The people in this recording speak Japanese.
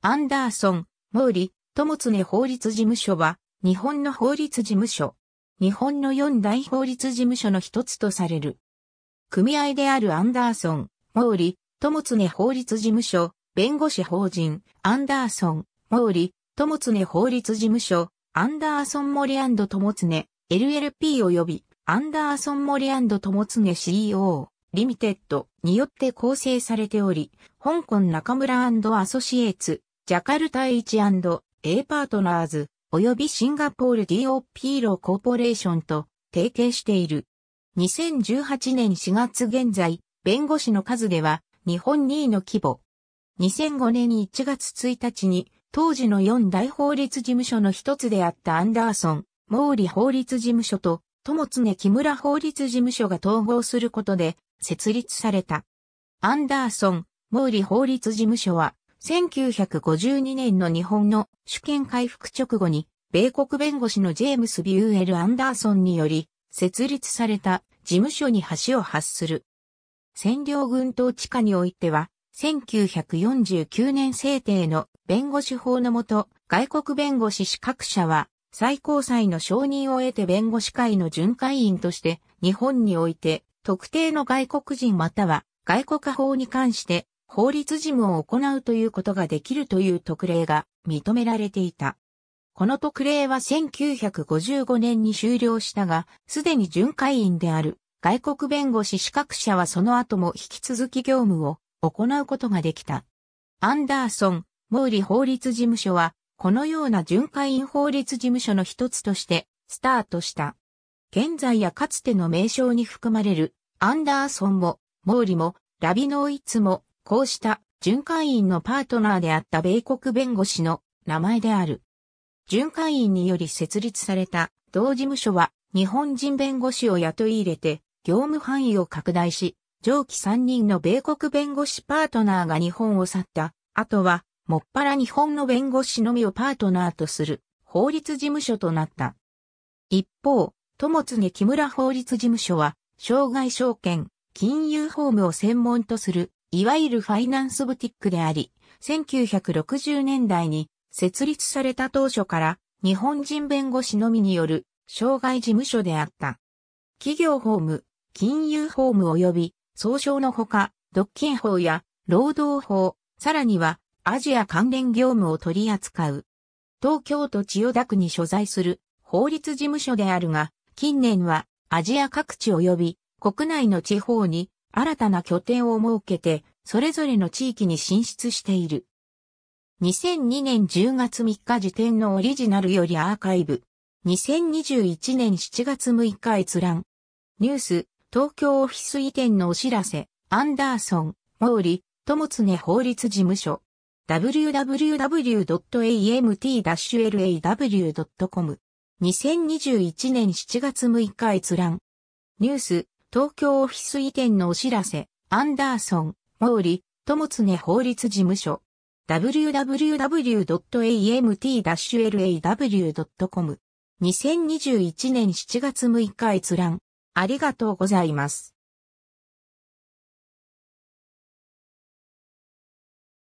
アンダーソン、モーリ、トモツネ法律事務所は、日本の法律事務所。日本の四大法律事務所の一つとされる。組合であるアンダーソン、モーリ、トモツネ法律事務所、弁護士法人、アンダーソン、モーリ、トモツネ法律事務所、アンダーソン・モリトモツネ、LLP 及び、アンダーソン・モリトモツネ CEO、リミテッドによって構成されており、香港中村アソシエーツ、ジャカルタ H&A パートナーズ、及びシンガポール DOP ローコーポレーションと提携している。2018年4月現在、弁護士の数では日本2位の規模。2005年1月1日に当時の4大法律事務所の一つであったアンダーソン、モーリ法律事務所と友常木村法律事務所が統合することで設立された。アンダーソン、モーリ法律事務所は1952年の日本の主権回復直後に、米国弁護士のジェームス・ビューエル・アンダーソンにより、設立された事務所に橋を発する。占領軍統治下においては、1949年制定の弁護士法のもと、外国弁護士資格者は、最高裁の承認を得て弁護士会の巡回員として、日本において、特定の外国人または外国法に関して法律事務を行うということができるという特例が認められていた。この特例は1955年に終了したが、すでに巡回員である外国弁護士資格者はその後も引き続き業務を行うことができた。アンダーソン・モーリ法律事務所は、このような巡回員法律事務所の一つとしてスタートした。現在やかつての名称に含まれるアンダーソンも、モーリも、ラビノーイツも、こうした巡回員のパートナーであった米国弁護士の名前である。巡回員により設立された同事務所は日本人弁護士を雇い入れて業務範囲を拡大し、上記3人の米国弁護士パートナーが日本を去った。あとは、もっぱら日本の弁護士のみをパートナーとする法律事務所となった。一方、友常木村法律事務所は、障害証券、金融法務を専門とするいわゆるファイナンスブティックであり、1960年代に設立された当初から日本人弁護士のみによる障害事務所であった。企業法務、金融法務及び総称のほか、独禁法や労働法、さらにはアジア関連業務を取り扱う。東京都千代田区に所在する法律事務所であるが、近年はアジア各地及び国内の地方に新たな拠点を設けて、それぞれの地域に進出している。2002年10月3日時点のオリジナルよりアーカイブ。2021年7月6日閲覧。ニュース、東京オフィス移転のお知らせ、アンダーソン、毛利、友常法律事務所。www.amt-law.com。2021年7月6日閲覧。ニュース、東京オフィス移転のお知らせ、アンダーソン、毛利、友常法律事務所。www.amt-law.com2021 年7月6日閲覧。ありがとうございます。